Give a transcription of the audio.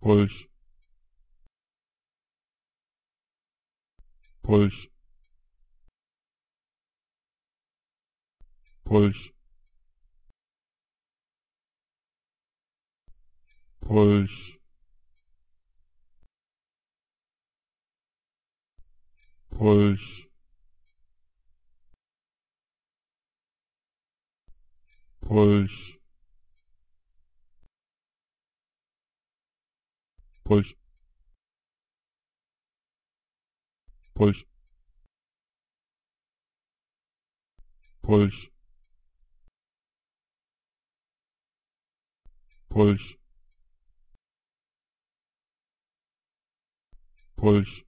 push push push push push push Pois. Pois. Pois. Pois. Pois.